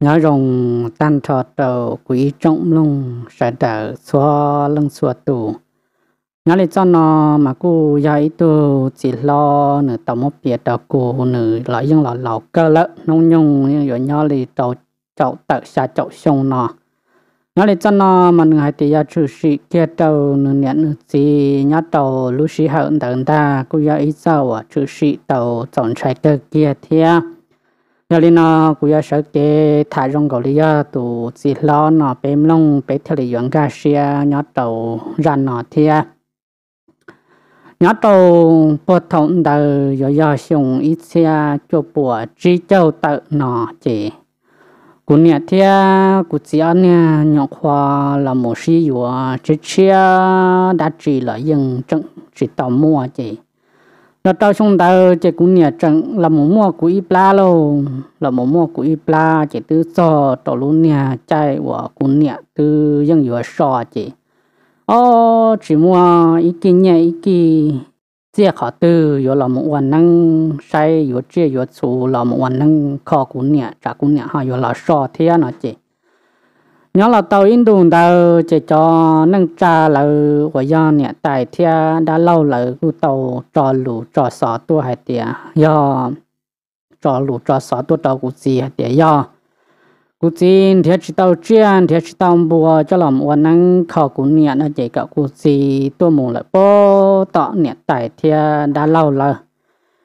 nhớ rồng tan trò tàu quý trọng lung sẽ đỡ xóa lưng xóa tù nhớ lại cho nó mà cô dạy tu chỉ lo nửa tàu một bia tàu cô nửa lại dùng lọ lọ cơ lợ nông nhung nhưng rồi nhớ lại tàu chậu tàu xa chậu sông nó nhớ lại cho nó mà người hai tỷ chủ sĩ kia tàu nửa nhận nửa gì nhớ tàu lúc sĩ hận tận ta cô dạy sao à chủ sĩ tàu chọn trái cơ kia thiệt nhà linh nó cũng ya sợ cái thả rong gạo lý tổ tụ chỉ lo nó bé mông bé theo lý dưỡng cả xia nhớ tàu ra nó thia nhớ tàu bộ thông đầu yo yo dùng ít xia cho bộ chỉ châu tự nó chỉ cú nhà thia cú chỉ ăn nhà nhọ khoa là một sĩ yo chỉ chia đã chỉ là dừng chứng chỉ tạo mua chỉ nó tao xong tao chạy cũng nhà chẳng là một mua của ít la lô là một mua của ít la từ sò tao luôn nhà chạy của cũng nhà từ dân vừa sò chị ô chỉ mua ít kia nhà ít kia chia khó từ vừa là năng say vừa chia vừa số là năng khó cũng nhà trả cũng nhà ha vừa là sò thế nó chị nhớ là tàu in đùn tàu chỉ cho nâng trà là của do nè tại thia đã lâu là cứ tàu trò lũ trò sọ tua hay tia do trò lũ trò sọ tua tàu cũng gì hay tia do cũng gì thì chỉ tàu chuyên thì chỉ tàu bùa cho làm uốn nâng khảo cụ nè nó chỉ có cụ gì tua mù lại bỏ tọ nè tại thia đã lâu là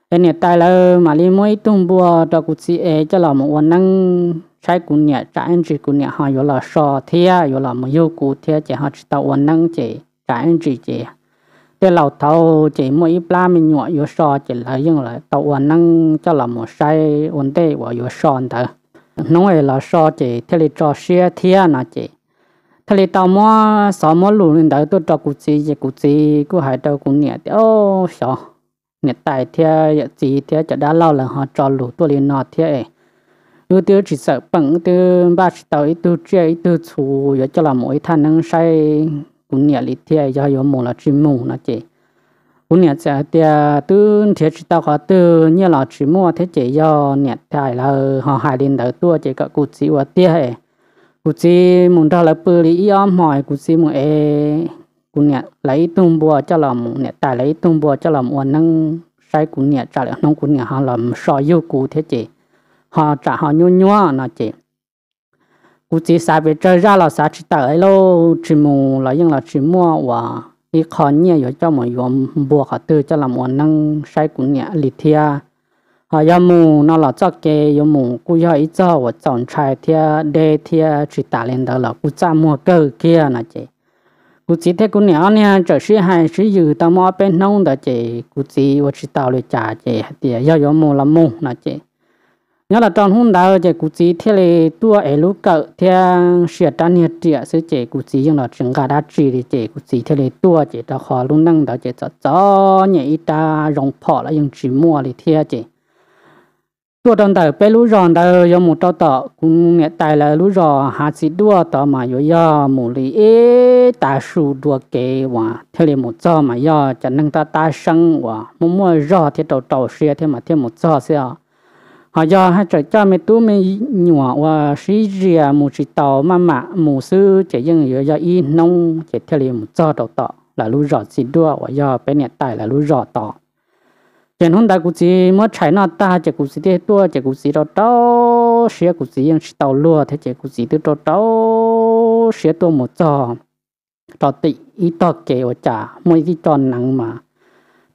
cái nè tại là mà đi mỗi tung bùa tàu cũng gì ấy cho làm uốn nâng sai cũng nhẹ trả anh chị cũng nhẹ họ yếu là sò thea yếu là mà yêu cụ thea chỉ họ chỉ tàu ổn năng chỉ trả anh chị chỉ để lầu tàu chỉ mỗi ít la mình nhọ yếu sò chỉ là nhưng là tàu ổn năng cho là một sai ổn tê và yếu sò đó nó là sò chỉ thế là cho xe thea nó chỉ thế là tao mua sáu mua lù nên đó tôi cho cụ chỉ chỉ cụ chỉ cụ hai tàu cũng nhẹ ô sò nhẹ tại thea gì dạ thea chỉ đã lâu là họ cho lù tôi liền nọ ấy tôi tiêu chỉ sợ bằng tôi ba chỉ tới từ chơi từ chủ yếu cho là mỗi thằng năng say cũng nhẹ lịch thiệt giờ có mù là chỉ mù là chỉ cũng nhẹ sẽ tia tôi thiệt chỉ tao có tôi như là chỉ mua thế chỉ do nhẹ tại là họ hại đến đời tôi chỉ có cụ chỉ và tia hệ cụ muốn đó là bự lý om hỏi cụ chỉ muốn e cũng nhẹ lấy tung bùa cho là muốn nhẹ tại lấy tung bùa cho là muốn năng say cũng nhẹ trả lại nông cũng nhẹ họ làm soi yêu cụ thế chỉ họ trả họ nhu nhu nó chị cụ chỉ sai về chơi ra là sai chỉ tới lô chỉ mù là nhưng là chỉ mua và cái khó nhẹ rồi cho mọi yếm bùa họ tư cho làm một năng sai cũng nhẹ lì thia họ yêu mù nó là cho cái yêu mù cụ yếm ít cho và chọn trai thia đê thia chỉ tả lên đó là cụ cha mua cơ kia nó chị cụ chỉ thấy cụ nhẹ nhẹ trở sĩ hay sĩ dư tao mua bên nông đó chị cụ chỉ và chỉ tao lại trả chị thì yêu mù là mù nó chị nhớ là trong hôm đó chỉ cụ chỉ thế là tua ở lúc cậu theo sửa trang nhiệt địa sẽ chỉ cụ chỉ dùng là trứng gà đã chỉ thì chỉ cụ chỉ thế là tua chỉ cho họ luôn nâng đó chỉ cho cho nhẹ ít ta rong phò là dùng chỉ mua thì theo chỉ tua trong đầu bé lú ròn đầu do một trâu tọ cũng nghe tài là lú rò hạ sĩ đua tọ mà yo yo một lý ế ta su đua kê và thế là một cho mà yo chẳng nâng ta ta sang và mua mua rò thì trâu trâu xe thế mà thế một cho sửa họ do hai trời cho mấy tú mấy nhỏ và sĩ rìa một chỉ tàu mà mà một sư chỉ dân yếu do y nông chỉ theo liền một cho đầu tọ là lũ rọ xịt đua và do bé nhẹ tài là lũ rọ tọ trên hôm ta cũng chỉ mới chạy nó ta chỉ cũng chỉ thế đua chỉ cũng chỉ đó đó xe cũng chỉ dân tàu lúa thế chỉ cũng chỉ từ đó đó xe tôi một cho đó tị ít kể kẹo chả mỗi cái tròn nắng mà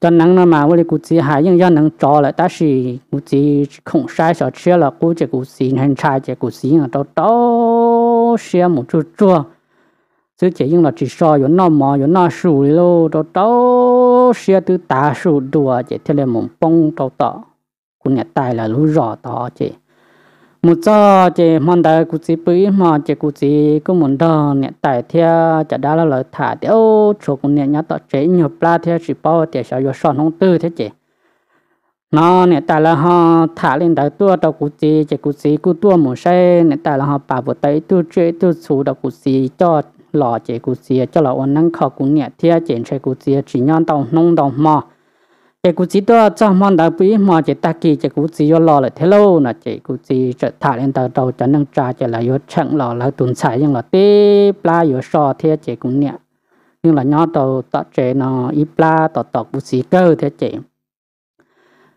cho nắng nó mà với cụ chỉ hai nhưng do nắng cho lại ta chỉ cụ chỉ không sai sợ chia là cụ chỉ cụ chỉ nên sai chỉ cụ chỉ là cho đó xem một chút chua chứ chỉ nhưng là chỉ so với nó mà với nó sủ lô cho đó xem từ ta sủ đùa chỉ theo lên một bông cho tỏ cụ nhà tài là lũ rõ tỏ chỉ một cho chị mong đợi cụ chỉ bưởi mà chị cụ chỉ cũng muốn đo nè tại theo chả đã là lời thả thì ô chỗ cũng nè nhớ tọt chế nhiều pla theo chỉ bao thì sao vô sòn không tư thế chị nó nè tại là họ thả lên đầu tua đầu cụ chỉ chị cụ chỉ cụ tua một xe nè tại là họ bà vừa tới tu chế tu sù đầu cụ chỉ cho lò chị cụ chỉ cho lò ôn năng khảo cũng nè theo chị chế cụ chỉ chỉ nhon đầu nông đầu mò chị cũng chỉ đó cho món đã bị mà chị ta kỳ chị cũng chỉ lo lại thế lâu là chị cũng chỉ trở thả lên tàu đầu cho nâng trà chị là yếu chẳng lo là tuần xài nhưng là tê pla yếu so thế chị cũng nè nhưng là nhỏ tàu tọt chị nó ít pla tọt tọt cũng chỉ cơ thế chị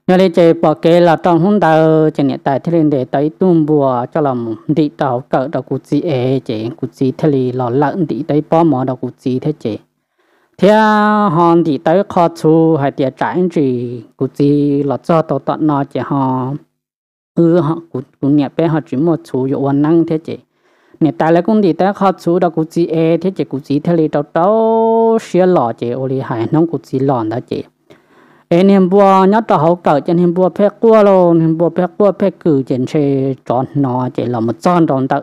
nhớ lấy chị bỏ kế là trong hôm đầu chị nè tại thế lên để tới tung bùa cho làm đi tàu cỡ đầu cũng chỉ ế chị cũng chỉ thế là lợn đi tới bó mỏ đầu cũng chỉ thế chị thế hòn thì tới kho chu hay tiệt trải chỉ cụ chỉ là cho tàu tận nó chỉ họ ư họ cụ cụ nhẹ bé họ chỉ một chú dụ hoàn năng thế chị nè tại là cũng thì tới kho chú đó cụ chỉ e thế chị cụ chỉ thế li tàu tàu xia lọ chị ô li hải nông cụ chỉ lòn đó chị em em bua nhát tàu hậu cỡ chân em bua phê cua luôn em bua phê cua phê cử chân xe tròn nó chị là tròn tròn tự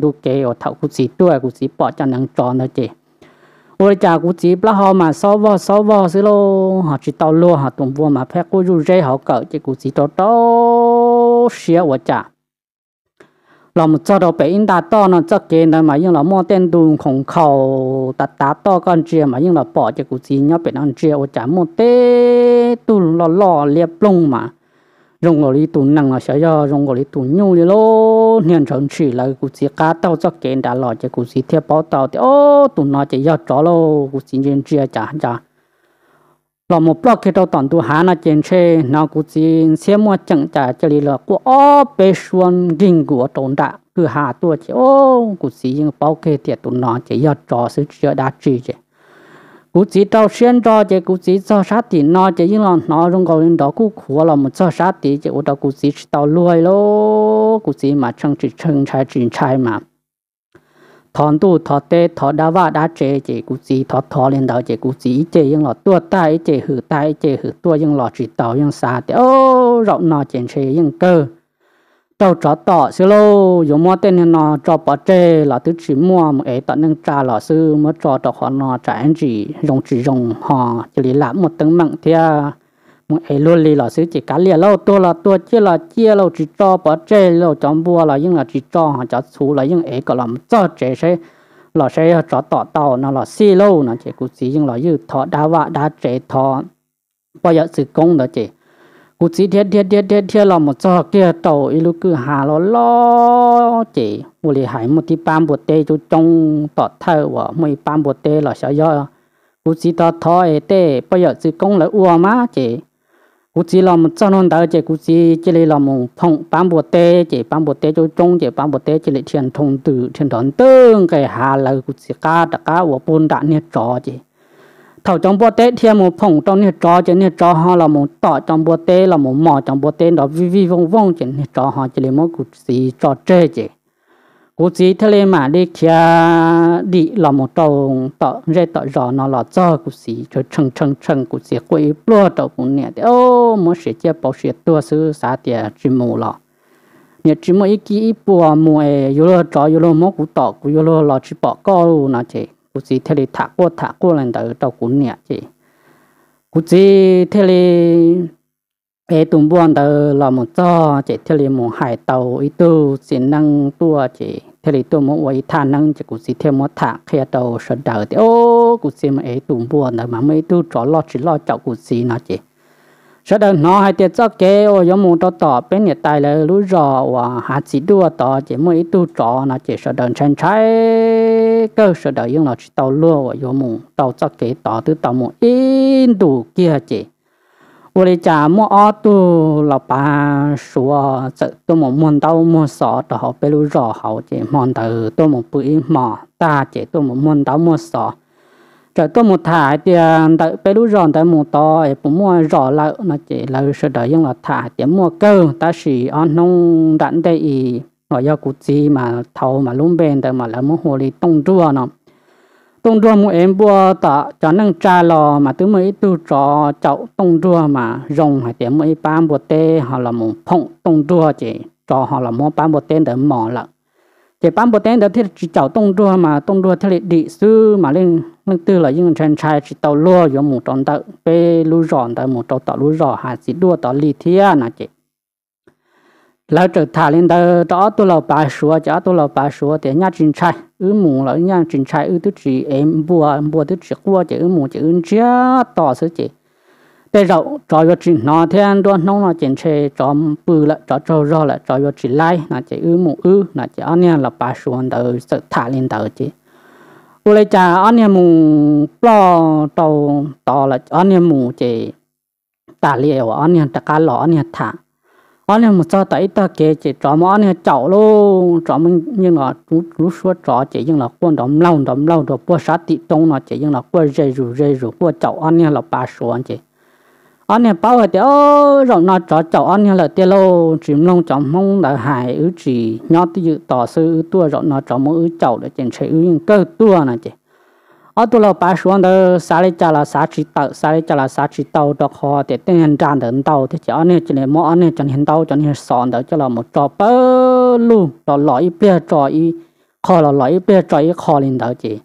đủ ở thậu cụ chỉ tuổi cụ chỉ bỏ chân đang tròn đó chị 我家古只不好嘛，少沃少沃是咯，哈只到路哈东坡嘛，拍古入这好搞，这古只到到些我家。เราจะเราไปอินดาต้อนะจะเกณฑ์นะมายิ่งเราม้อเต้นดูของเขาตัดตาต้อกันเจียมายิ่งเราปอดจะกูจีเนาะเป็นอันเจียโอจ่าม้อเต้ตุนหล่อเรียบลงมา rong ngồi đi tụ năng ở sẽ do rong ngồi đi tụ nhu đi lô hiện trận chỉ là cụ chỉ cá tao cho kiện đã lọ cho cụ chỉ theo báo tao thì ô tu nó chỉ do chó lô cụ chỉ nên chia chả. trả lọ một block cái tao toàn tụ há na trên xe nào cụ chỉ xe mua chẳng chả cho đi là cụ ô bê xuân gìn của tồn đã, cứ hạ tua chỉ ô cụ chỉ những báo kê tiệt tu nó chỉ do chó sự chia đã chỉ chứ cú chỉ trao xuyên cho chứ cú chỉ cho sát thì nó chứ nhưng là nó trong cầu lên đó cú khổ là một cho sát thì chứ đó cú chỉ tao lùi lô cú chỉ mà chẳng chỉ chẳng trái chỉ trái mà thằng tu thọ tê thọ đa va đa chế chứ cú chỉ thọ thọ lên đó chứ cú chỉ chứ nhưng là tua tai chứ hử tai chứ hử tua nhưng là chỉ tao nhưng sát thì ô rộng nó chèn chế nhưng cơ tàu trả tỏ xí lô dù mua tên nên nó cho bỏ chê là thứ chỉ mua một ấy tận nâng trà là sư mới cho tàu họ nó trả anh chỉ dùng chỉ dùng họ chỉ lý lãm một tấn mặn thia một ấy luôn lý là sư chỉ cá lìa lâu tôi là tôi chia là chia lâu chỉ cho bỏ chê lâu chọn bua là nhưng là chỉ cho họ cho xú là nhưng ấy có làm cho chế sẽ lò sẽ trả tỏ tàu nó là xí lâu nó chỉ cũng xí nhưng là như thọ đá vạ đá chế thọ bây giờ sự công đó chỉ cụ chỉ thiết thiết thiết thiết thiết là một cho kia tàu ý lúc cứ hà lo lo chỉ một lì hải một tí bám bột tê chú trông, tọt thơ và mấy bám bột tê là sợ do cụ chỉ tọt thoi tê bây giờ chỉ công là ua má chỉ cụ chỉ là một cho non đỡ chỉ cụ chỉ chỉ là một phong bám bột tê chỉ bám bột tê chú trông chỉ bám bột tê chỉ là thiên thông từ thiên đón tương cái hà là cụ chỉ cá đặc cá và bún đạn nhiệt trò chỉ thầu trong bữa tết thiên một phòng trong nhiệt trò trên nhiệt trò họ là một tỏ trong bữa tết là một mỏ trong bữa tết đó vi vi vong vong trên nhiệt trò họ chỉ là một cụ gì trò chơi chứ cụ gì thế lên mà đi kia đi là một tàu tỏ ra tỏ rõ nó là cho cụ gì cho chừng chừng chừng cụ gì quay bữa tàu cũng nè thì ô muốn sẽ chơi bảo sẽ tua sư xã tiền chỉ mù lọ nhà chỉ một ý kỹ bùa mùa ấy yêu lo trò yêu lo mốc cụ tỏ cụ yêu lo lo chỉ bảo câu nó chứ cú chỉ thề là thả qua thả qua lần đầu đầu cú nhẹ chị cú chỉ thế ai bé tụm buồn đầu làm một cho chị thề là một hải tàu ít tu chỉ năng tua chị thế là một muốn quay thả năng chị cú chỉ thêm một thả khi đầu sợ đầu thì ô cú chỉ mà ai tụm buồn đầu mà mấy tu trỏ lo chỉ lo chậu cú chỉ nó chị sơ đầu nó hay tiệt cho kế ô giống một cho tỏ bên nhà tài là lúa rò và hạt chỉ đua tỏ chỉ mấy tu trỏ nó chỉ sơ đầu chân trái cái cơ sở đó những là chỉ tàu lúa và giống mùng tàu cho cái tàu từ tàu mùng in đủ kia chỉ, vô lý trả mua ô tô là ba số chợ tôi muốn muốn tàu mua sọ đó họ bê lú rõ họ chỉ, muốn tàu tôi muốn bưởi mỏ ta chỉ tôi muốn muốn tàu mua sọ cho tôi một thả tiền tại bê lú rõ tại mua to ấy cũng mua rõ lợn nó chỉ là sợ đó những là thả tiền mua cơ ta chỉ ăn nông đạn đây 我要估计嘛头嘛龙边的嘛那么火力动作呢，动作么 em bua ta cho nâng cha lo mà tứ mới tu cho chậu 动作嘛 rồng hay tiếng mới bán bột tê họ là muốn phong động 作 chỉ cho họ là muốn bán bột tê để mỏ lận chỉ bán bột tê đó thì chỉ chậu động 作 mà động 作 thì đi sư mà lên lên tư là những chân trai chỉ tàu lúa giống một tròn tàu bê lúa giòn tàu một tròn tàu lúa giòn hay chỉ đua tàu lì thiên là chỉ lão trở thả lên đó đó tôi là bà số chả tôi là bà số để nhà chính trai ư mù là nhà chính trai ư tôi chỉ em bùa bùa tôi chỉ qua chỉ ư mù chỉ ư chia to sự chỉ để rồi cho vô chỉ nó thiên đó nó là chính trai cho bự là cho cho rõ là cho vô chỉ lại là chỉ ư mù ư là chỉ anh em là bà số đó sự thả lên đó chỉ tôi lấy cha anh em mù lo đầu to là anh em mù chỉ ta liệu anh em ta cá lọ anh em thả có nên một sao tại ta kể chỉ trò mỏ này chậu luôn trò mình nhưng là lúc lúc số trò chỉ nhưng là quan động lâu động lâu đó qua sát thị trong là chỉ nhưng là qua dây rủ dây rủ qua chậu anh này là ba số anh chị anh này bao giờ rồi nó trò chậu anh này là tiền luôn chỉ mong chồng mong là hại ứ chỉ nhót tự tỏ sư tua rồi nó trò mỗi chậu để chỉnh sửa những cơ tua này chị ở tụ lò bà xuống đó xả lấy chả là xả chỉ tàu xả lấy chả là xả chỉ tàu đó khó để tên hình tràn đến tàu thế chỉ ở nơi chỉ này mỗi ở nơi chỉ hình tàu chỉ hình sòn đó là một trò bơ lu đó lõi bia trò y khó là lõi bia trò y khó lên đó chị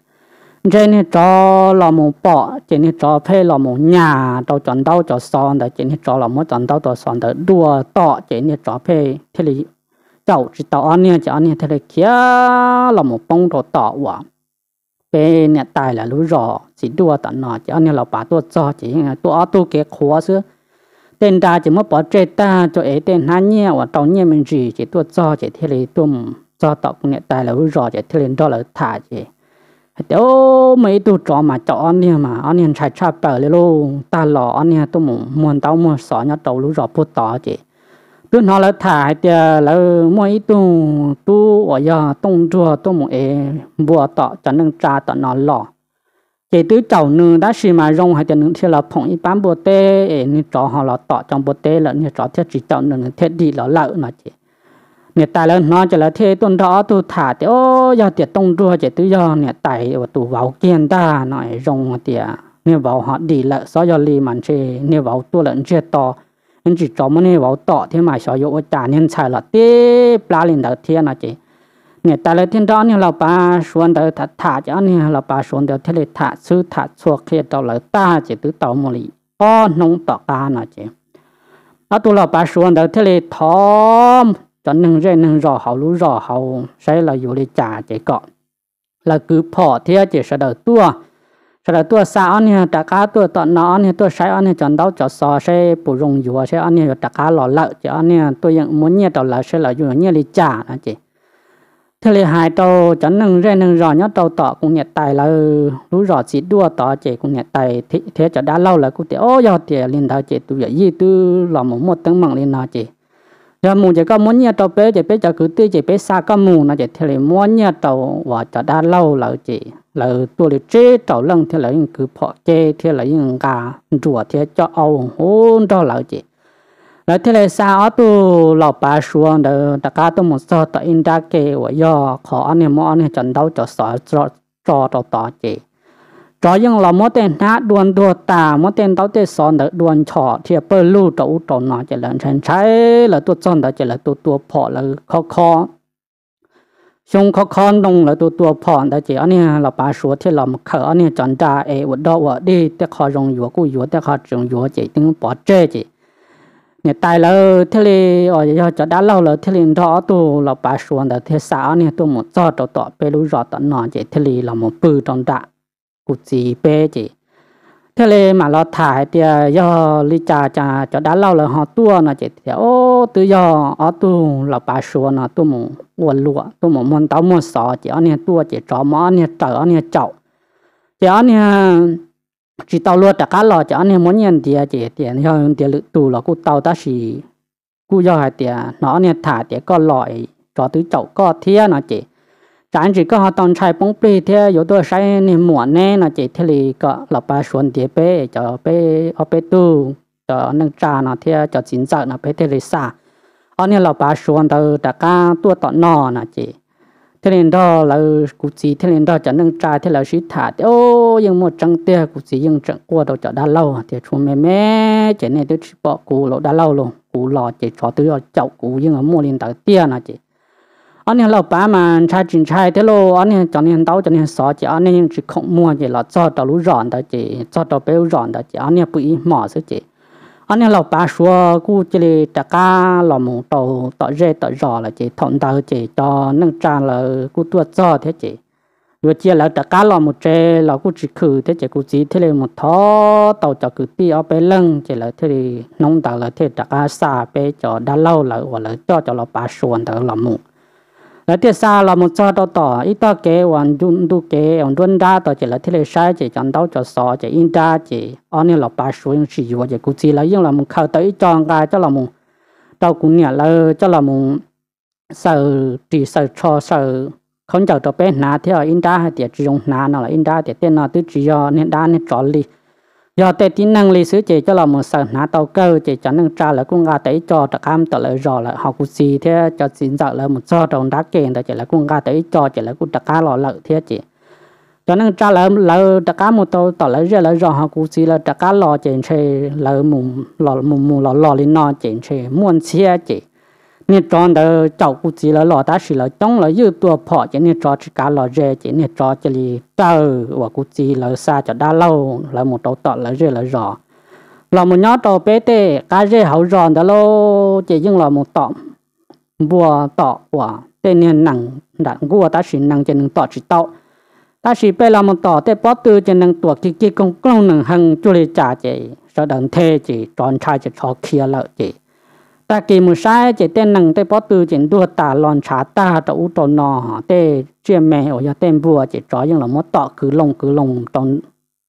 trên này trò là một bọ trên này trò phê là một nhà trò chọn đâu trò sòn đó trên này trò là một chọn đâu trò sòn đó đua tọ trên này trò phê thế là chậu chỉ tàu ở nơi chỉ ở nơi thế là kia là một bông trò tọ quả bé nè tài là lũ rò chỉ đua tận nọ chỉ anh là bà tua cho chỉ tua tu kế khóa xưa tên ta chỉ mất bỏ chơi ta cho ấy tên hắn nhẹ và tàu nhẹ mình gì chỉ tua cho chỉ thế này, tôm cho tàu nè tài là lũ rò chỉ thế là đó là thả chỉ nếu mấy tu cho mà cho anh nè mà anh nè chạy chạy bờ lên luôn ta lò anh nè tôi muốn muốn tao muốn sò nhá tàu lũ rò bút tỏ chỉ tu nó là thả thì là mỗi tu tu ở giờ tông chùa tu một ế bùa tọ cho nên trà tọ nó lọ chỉ tứ chậu nương đã xì mà rong hay cho nên thì là phong y bán bùa tê ế nên chó họ là tọ trong bùa tê là nên chó thiết chỉ chậu nương thiết đi là lợ nó chỉ nè tại là nó chỉ là thế tôn đó tu thả thì ô giờ tiệt tông chùa chỉ tứ giờ nè tại và tu vào kiên ta nói rong thì nè vào họ đi lợ so giờ li mà chê nè vào tu lợn chết to nên chỉ cho mình vào tọ thế mà sợ dụ trả nên xài là tê pla lên đầu thiên là chị nè ta là thiên đó nên là bà xuống đầu thả thả cho nên là bà xuống đầu thế là thả sư thả xuống khi đó là ta chỉ tứ tàu một lì ô nông tọ ca là chị nó tu là bà xuống đầu thế là thom cho nên rồi nên rõ hậu lũ rõ hậu sẽ là dụ để trả chị cọ là cứ bỏ thế chỉ sợ đầu tua sau đó tua sa anh ha trả cá tua tận nó anh ha tua sai anh ha chọn đâu chọn sò sẽ bổ rung dùa sẽ anh ha trả cá lò lợ chứ anh ha tua những muốn nhẹ tàu lợ sẽ lợ dùa nhẹ đi trả đó chị thế là hai tàu chọn nâng ra nâng rò nhớ tàu tỏ cũng nhẹ tài là lú rò chỉ đua tỏ chị cũng nhẹ tài thế thế cho đã lâu là cũng thế ô giờ thì liên thao chị tụi giờ gì tư lò một một tấn măng lên nó chị giờ mù chỉ có muốn nhớ tàu bé chỉ bé cho cứ tiêu chỉ bé xa có mù nó chỉ thề lời muốn nhớ tàu và cho đã lâu là chỉ là tôi là chế tàu lăng theo lời cứ bỏ chế theo lời gà rùa theo cho ông hôn cho là chỉ là theo lời xa ở tu lọ bà xuống đó tất cả tôi muốn sợ tàu in ra kê và do khó anh em anh em trận đấu cho sợ cho cho tàu tàu chỉ จอยังเราโมเตนะดวนตัวตาโมเตนเต้าเตสอนเดดวนฉอเทียเปิรลู่ตัวอุตนอจะหลัฉันใช้แล้วตัวจอนเดจะหลัตัวตัวพอแล้วคอคอชงคอคอนตรงแล้วตัวตัวพอเดจีอันนี้เราปาชัวที่เราเขาอันนี้จันดาเอวดอวดีแต่คอรงอยู่กูอยู่แต่คอจงอยู่จีตึงปอเจจีเนี่ยตายแล้วท่เลอ๋อจะด้าเราแล้วท่เลทอตัวเราปาชัวแต่เทสาวเนี่ยตัวหมดจอดต่อไปรู้จอดต่อนอนจีทะเลเราหมดปืนจันดา cụ chỉ bê chỉ thế này mà lo thải thì à, do lý trà trà cho đã lâu là họ tua nó chỉ thì ô từ do ở tu là bà xua nó tu mù quần lụa tu mù muốn tao muốn sọ chỉ ở nhà tua chỉ cho mỏ ở nhà trở ở nhà chậu chỉ ở nhà chỉ tao luôn tất cả lo chỉ ở nhà muốn nhận thì chỉ tiền cho tiền lự tu là cụ tao ta chỉ cụ do hai tiền nó ở nhà thả thì có loại cho tứ chậu có thiên nó chỉ chỉ có 咱这个哈当菜崩背的，有多少人摸呢？那这天里个老百姓的背叫背二背多，叫能炸那天叫紧张那背天里啥？ở nhà lọc bà xuống đầu đã cá tua tọt nọ nè chị thế nên đó là cụ chị thế nên đó chẳng nâng trai thế là sĩ thả thế ô nhưng mà trăng tia cụ chị nhưng chẳng qua đâu chợ đã lâu thì chúng mẹ mẹ chỉ này tôi bỏ cụ lộ đã lâu luôn cụ lò chỉ cho tôi ở chậu cụ nhưng mà mua liền tờ tia nè chị anh em lão bà mà trai chuyện trai thế lô anh em cho nên đau cho nên sợ chỉ anh em chỉ không mua chỉ là cho tàu lũ rọn đó chỉ cho tàu béo rọn đó chỉ anh em bị mỏ chứ chỉ anh em lão bà xua cú chỉ là tất cả là mù tàu tàu rê tàu rọ là chỉ thọn tàu chỉ cho nâng trang là cú tua cho thế chỉ vừa chia là tất cả là một tre là cú chỉ khử thế chỉ cú chỉ thế là một thó tàu cho cử ti ở bé lưng chỉ là thế thì nông tàu là thế tất cả xa bé cho đã lâu là hoặc là cho cho là bà xuân tàu là mù แล้วที่ซาเรามุ่งจ่อต่อต่ออีต่อเกวันจุนดูเกวันดุนดาต่อเจแล้วที่เลยใช้เจจันเต้าจอสอเจอินดาเจอันนี้เราปาช่วยสิอยู่เจกุจีแล้วยิ่งเรามุ่งเข้าต่ออีจองกายเจ้าเรามุ่งเต้ากุเนี่ยเราเจ้าเรามุ่งเสือตีเสือชอเสือคนเจ้าตัวเป็นนาเที่ยวอินดาเดียจียงนาเนาะอินดาเดียเต้นเนาะตื้อจียอเนี่ยด้านเนี่ยจอลี giờ tệ tính năng lý sử chỉ cho là một sản nã tàu cơ chỉ cho nâng trả là cũng gà tới cho đặc am tờ lợi rõ là họ cũng gì thế cho xin dạo là một cho trong đá kèn tờ chỉ là cũng gà tới cho chỉ là cũng đặc cá lọ lợi thế chỉ cho nên trả lời là đặc cá một tàu tờ lợi rõ là rõ họ cũng gì là đặc cá lọ chỉ chơi là mùng lọ mùng mùng lọ lọ lên nọ chỉ chơi muốn xe chỉ 你装的照顾起了老大事了，中了又多跑，今天抓起干了热，今天抓这里走，我估计了啥就打漏，了木头打了热了热，了木鸟到白的，干热好热的喽，这用了木打，我打我，这年能能我大事能就能打起到，大事被了木打，这包头就能躲起起公公能很就来炸这，说等天这装差就超开了这。ta kỳ một sai chỉ tên nằng tên bó từ chỉ đua tả lòn trả ta trâu trâu nò, tê chuyên mẹ ở nhà tên vua chỉ trò nhưng là mất tọ cứ lông cứ lông tròn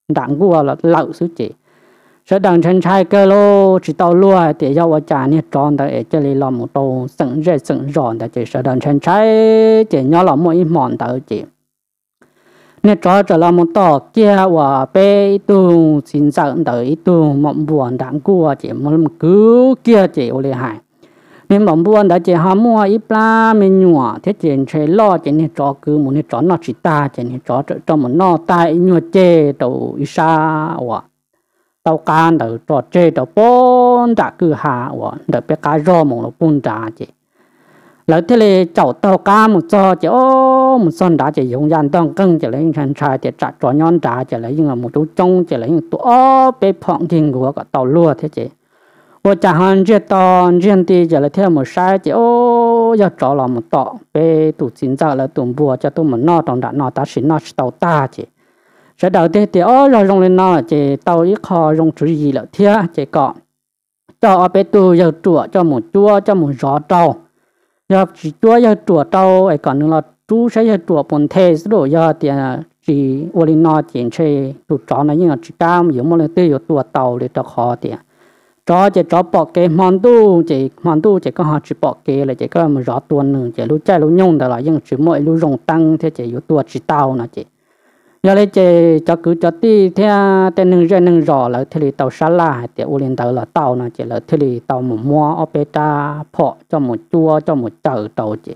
đảng vua là lậu xứ chỉ sở đằng chân trai cơ lô chỉ tàu lúa để giao ở trả nè tròn ta ở chơi lì lò một tô sừng rệt sừng ròn tại chỉ sở đằng chân trai chỉ nhỏ lò mỗi mòn ta chỉ nè cho cho làm một tổ kia và bê tu xin sợ tới tu mộng buồn đáng cua chỉ một cứ kia chỉ ô lệ hại nên mộng buồn đã chỉ ham mua ít la mình nhua thế chỉ chế lo chỉ nè cho cứ một nè cho nó chỉ ta chỉ nè cho cho một nó tai nhua chê tàu isa và tàu can tàu trò chê tàu bốn đã cứ hạ và đợi bé cá rô mộng nó bốn đã chỉ แล้วที่เลยเจ้าเต่ากาหมุจอเจ้ามุซอนดาเจ้ายงยันต้องกังเจ้าเลยฉันชายเจ้าจัดจอย้อนดาเจ้าเลยยังมุจุจงเจ้าเลยยังตัวอ้อไปพ่องทิ้งหัวก็เต่าลั่วเท่เจ้我家汉这到这地家了，天么晒的哦，要着了么到，被都今早了，都不这都么闹当的闹，但是闹是到大的，这到的的哦，要用了闹这到一靠用注意了，天这个，到阿被都要做，这么做这么热到。giờ chỉ tua giờ tua tàu ấy còn là chú sẽ giờ tua bồn thế rồi giờ thì à, chỉ ô linh nó chuyện chơi tụ chó này nhưng mà chỉ cam giống một lần tư giờ tua tàu để cho khó thì chó à. chỉ chó bỏ cái món tu chỉ món tu chỉ có họ chỉ bỏ cái là chỉ có một rõ tuần nữa chỉ lúc chơi lúc nhung đó là nhưng chỉ mỗi lúc rồng tăng thì chỉ yếu tua chỉ tàu nó chỉ giờ lấy chế cho cứ cho tí theo tên nâng dân nâng rõ là thề lì tàu xa la thì u liên tàu là tàu nó chỉ là thề lì tàu một mua ở bê ta phọ cho một chua cho một chợ tàu chỉ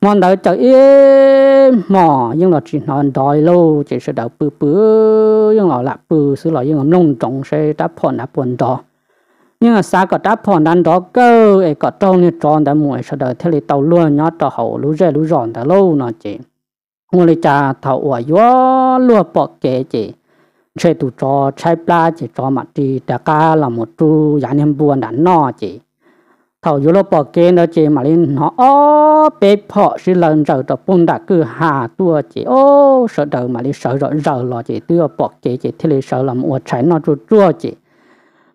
mòn đầu chợ im mò nhưng là chỉ nói đòi lâu chỉ sẽ đầu bự bự nhưng là lạ bự xứ là nhưng là nông trồng sẽ đáp phọn đáp phọn đó nhưng mà xa có đáp phọn đàn đó cơ ấy có trông như tròn đã muội sẽ đợi thề lì tàu luôn nhớ cho hậu lú rẻ lú ròn đã lâu nó chỉ 我哋家头话哟，落薄嘅嘅，切都做切啦，就做物啲，大家啦冇做，也年半難攞嘅。头有落薄嘅呢，就嘛你攞哦，被破是人就就半大佢下多嘅，哦，手頭嘛你手咗肉落嘅，都要薄嘅嘅，睇你手啦冇切攞做做嘅。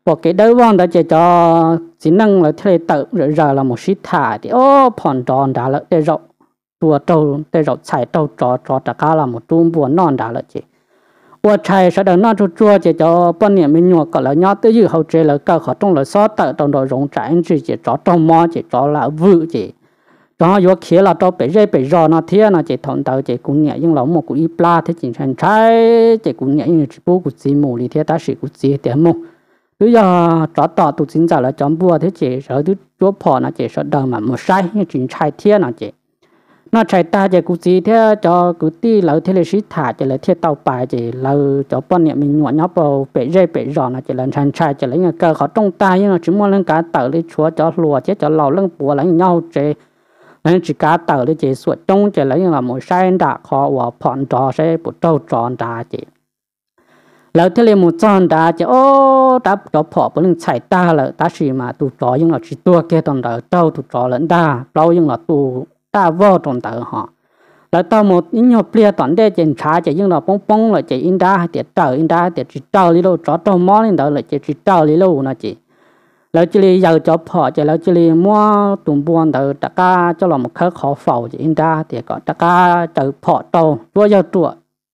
bỏ cái đầu vòng đó chỉ cho chỉ năng là thế tự rồi giờ là một sĩ thả thì ô phòn tròn đã là để rộng ตัวโตแต่เราใช้โตจอจอตะกาลาหมดจุ่มบัวนอนด่าละจีว่าใช้สะดังนอนจุจัวเจจอปนเนี่ยไม่หยวกก็แล้วยอดตื้อยืเขาเจแล้วก็ขอต้องเลยซอตะตรงโดยรงจ่ายจีเจจอตรงมอเจจอละวื้อจีจอยกเขียเราโตไปเร่ไปรอนาเทียนาเจถอนเตาเจกุเนี่ยยังเราหมกุอีปลาที่จริงฉันใช้เจกุเนี่ยยังจิปูกุจีหมูลีเทียตาสิกุจีเตียมูหรืออย่าจอต่อตุจินจ่าละจอมบัวที่เจเราดูจัวพอนาเจสะดังมันหมดใช้จริงใช้เทียนาเจ nó chạy ta chạy cụ gì thế cho cụ ti lỡ thế là sĩ thả chạy là thế tàu bài chạy lỡ cho bọn niệm mình nhọ nhóc vào bể dây bể giò nó chạy lần sàn chạy chạy lấy cơ khó trong ta nhưng mà chỉ muốn lên cá tàu lấy chúa cho lùa chết cho lầu lên bùa lấy nhau chạy nên chỉ cá tàu lấy chạy suốt trong chạy lấy là một sai đã khó và phòn trò sẽ bộ trâu tròn ra chạy lỡ thế là một tròn ra chạy ô đã cho phỏ bọn lên chạy ta lỡ ta chỉ mà tụ trò nhưng là chỉ tua kia toàn lỡ trâu tụ trò lẫn ta trâu nhưng là tụ ta vô trong tự họ lại tao một nhỏ plia toàn đe trên trà chỉ nhưng là bông bông là chỉ in ra tiệt trở in ra tiệt chỉ trở đi đâu cho trâu mó lên đó là chỉ chỉ trở đi đâu nó chỉ lại chỉ lì giàu cho phò chỉ là chỉ là mua tùng buôn từ tất cả cho là một khắc khó phò chỉ in ra tiệt có tất cả từ phò trâu vua giờ trụ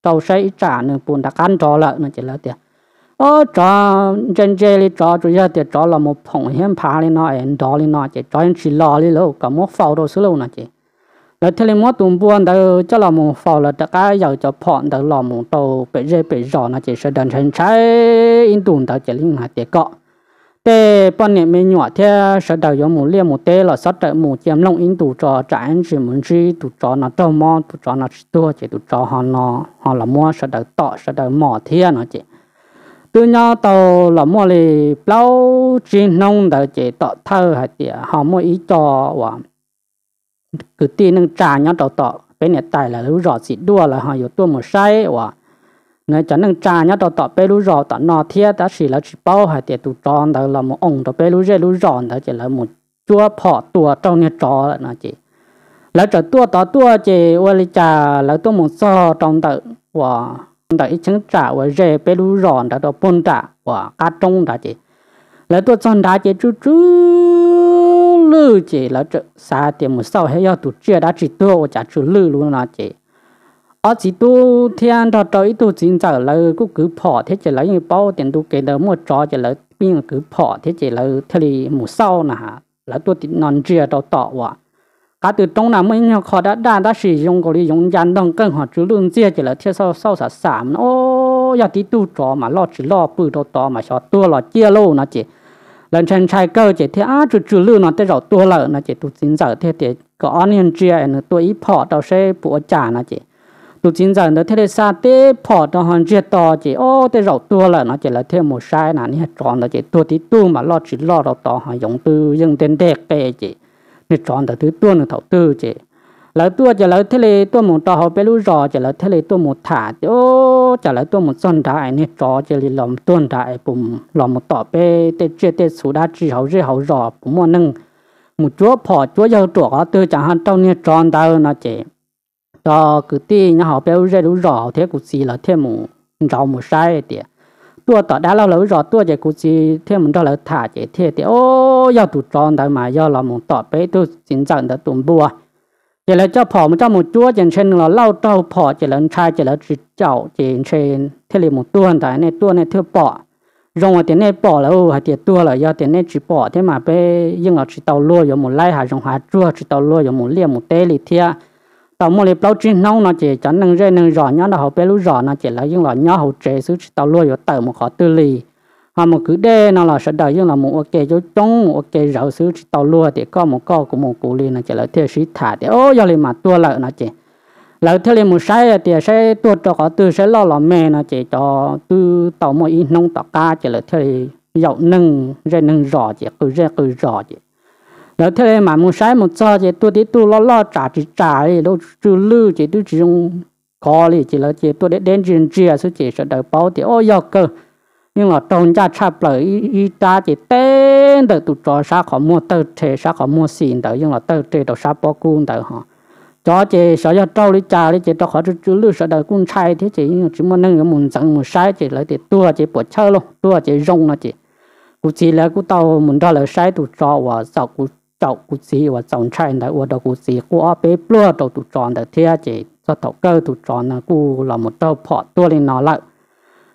trâu xây trả nên buồn tất cả trò lợn nó chỉ là tiệt ô trò trên chơi lì trò chủ yếu tiệt trò là một phòng hiếm phá lên nó em đó lên nó chỉ trò em chỉ lo lì đâu cả một phò đâu xí lâu nó chỉ nó thế là mỗi tuần buôn đó cho là một phò là tất cả giàu cho phọn đó là một tàu bể rơi bể rò nó chỉ sẽ đơn thân trái in tuần đó chỉ linh hạt để cọ tê bọn này mới nhỏ thế sẽ đầu có một liêm một tê là sát đợi một chiếm lông in tủ trò trái chỉ muốn chi tủ trò nó trâu mò tủ trò nó tua chỉ tủ trò họ nó họ là mua sẽ đầu tọ sẽ đầu mỏ thế nó chỉ từ nhỏ tàu là mua lì plau trên nông đó chỉ tọ thơ hạt để họ mua ý trò và cứ tin nâng trà nhau tàu tọ bé này tài là lũ rõ xịt đua là họ yếu tua một sai và người cho nâng trà nhau tàu tọ bé lũ rõ tọ nọ thia ta chỉ là chỉ bao hai tiệt tụ tròn đó là một ông tọ bé lũ rê lũ rõ đó chỉ là một chúa phọ tua trong nhà trò là nó chỉ là trở tua tọ tua chỉ qua lý trà là tua một so trong tự và trong tự ít chứng trả và rê bé lũ rõ đó đó bún trả và cá trông đó chỉ là tôi chọn đá chế chú chú lư chế là chỗ xa tiền một sau hay 要读这打只多我家 chú lư luôn là chế ở chỉ tu thiên đó đó ít tu chính giờ là cũng cứ bỏ thế chỉ là như bao tiền tu cái đó mua trò chỉ là bên cứ bỏ thế chỉ là thế thì một sau nè là tôi tin non chưa đâu tỏ vậy cả từ trong nam mình họ đã đã đã sử dụng cái dùng dân đồng cân họ chú luôn chia chỉ là thiết sau sau sả sảm ô giờ tí tu trò mà lo chỉ lo bự đồ to mà cho tua lo chia lô nó chỉ lần trên trai cơ chỉ thế á chú chú lưu nó tới rồi tua lợ nó chỉ tu chính giờ thế thì có onion chia nó tua ít phỏ đầu xe bùa trả nó chỉ tu chính giờ nó thế thì sa tế phỏ đầu hoàn chia to chỉ ô tới rồi tua lợ nó chỉ là thế một sai là như tròn nó chỉ tua tí tu mà lo chỉ lo đồ to họ dùng từ dùng tiền đẹp cái chỉ ิจารณาตัวตัวหนึ่งเท่าตัวเจ แล้วตัวจะแล้วเทเลตัวหมุนต่อเขาไปรู้รอจะแล้วเทเลตัวหมุนถาโอ้จะแล้วตัวหมุนซ่อนได้เนี่ยรอจะลีลอมต้นได้ปุ่มลอมต่อไปเตจเตจสุดาจีเขาเรือเขารอปุ่มวันหนึ่งมุดจั่วพอจ้วงยาวตัวเขาตัวจะหันเต้าเนี่ยจอารณาน่ะเจต่อคือที่เขาไปรู้รอเท่ากุศลเท่าหมุนเราหมุดใช่เดียตัวต่อดาเราเรารอตัวจะกูจีเที่ยมันรอเราถ่าจะเที่ยเดียวโอ้ยาตุจอนได้มายาเราหมุนต่อไปตัวสินจังเดตุ่มบัวเจริญเจ้าผอมเจ้าหมูจั่วเจนเชนเราเล่าเต้าผอเจริญชายเจริญจิตเจ้าเจนเชนเทเลหมูตัวแต่ในตัวในเทือปอรองเตียนในปอแล้วหาเตียตัวแล้วยาเตียนในจีปอเที่มาไปยิ่งเราจิตเตาลัวยมหมุนไล่หาจงหาจั่วจิตเตาลัวยมหมุนเลี้ยหมุนเตลิเทีย tàu mua lấy bao chín nông nó chỉ chẳng năng rơi năng rõ nhau là học bé lú rõ nó chỉ là những loại nhau học trẻ xứ tàu luôn rồi tờ một khó tư lì hoặc một cứ đê nó là sẽ đợi những là một ok chỗ trống một ok rậu xứ tàu luôn thì có một co của một cụ lì nó chỉ là theo sĩ thả thì ô do liền mà tua lợi nó chỉ lỡ theo liền một sai thì sẽ tua cho khó tư sẽ lo lo mẹ nó chỉ cho tư tàu mua ít nông tàu ca chỉ là theo dậu nâng rơi nâng rõ chỉ cứ rơi cứ rõ chỉ nó thế mà muốn sai một cho thì tôi đi lo lo trả chỉ trả thì đâu trừ lư chỉ tôi chỉ dùng có thì chỉ là chỉ tôi để đến chuyện chia số chỉ sẽ đợi bao thì ôi giờ cơ nhưng mà trong gia cha bởi y ta chỉ tên được tụ trò sa khó mua tơ thể sa khó mua xin đợi nhưng mà tơ thể đầu sa bao cung đợi họ cho chị sợ cho trâu đi trà đi chị cho khỏi chú lưu sợ đời cung trai thế chị chỉ muốn nâng cái muốn dẫn muốn sai chị lấy thì tua chị luôn tua chị rong nó chị cụ chị là tàu mình đó là sai tụ trò và sau cụ đầu cụ sĩ và dòng chạy đại của đầu cụ sĩ của bé bữa đầu tụ tròn đầu thế chỉ cho đầu cơ tụ tròn là cụ là một đầu phọ tua lên nó lại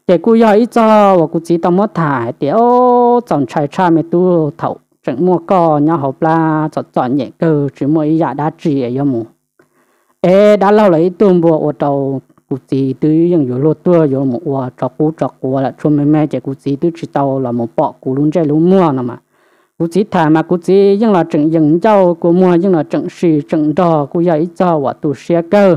để cụ giờ ít cho và cụ sĩ tao mất thải để ô dòng chạy cha mẹ tu thầu trứng mua co nhau học la cho chọn nhẹ cơ chỉ mua ý giả đã chỉ ấy mù ê đã lâu lấy tuôn bộ ở đầu cụ sĩ tư những yếu lô tua yếu một quả cho cụ cho cụ là chôn mẹ mẹ chỉ cụ sĩ tư chỉ tao là một bọ cụ luôn chơi luôn mua nào mà cú chỉ thả mà cú chỉ nhưng là trận dừng châu cú mua nhưng là trận xì trận đỏ cú dạy cho và tụ xe cơ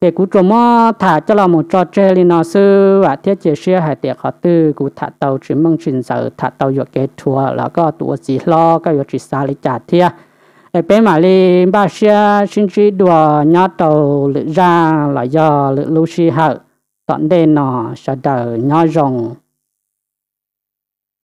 để cú trộm mò thả cho là một trò chơi lên nó sư và thiết chế xe hải tiệc họ tư cú thả tàu chỉ mong trình giờ thả tàu dọc kế thua là có tụ chỉ lo cái dọc chỉ xa lý trả thia để bé mà đi ba xe xin chỉ đùa nhá tàu lựa ra là do lựa lưu xe hậu tận đây nó sẽ đỡ nhá rồng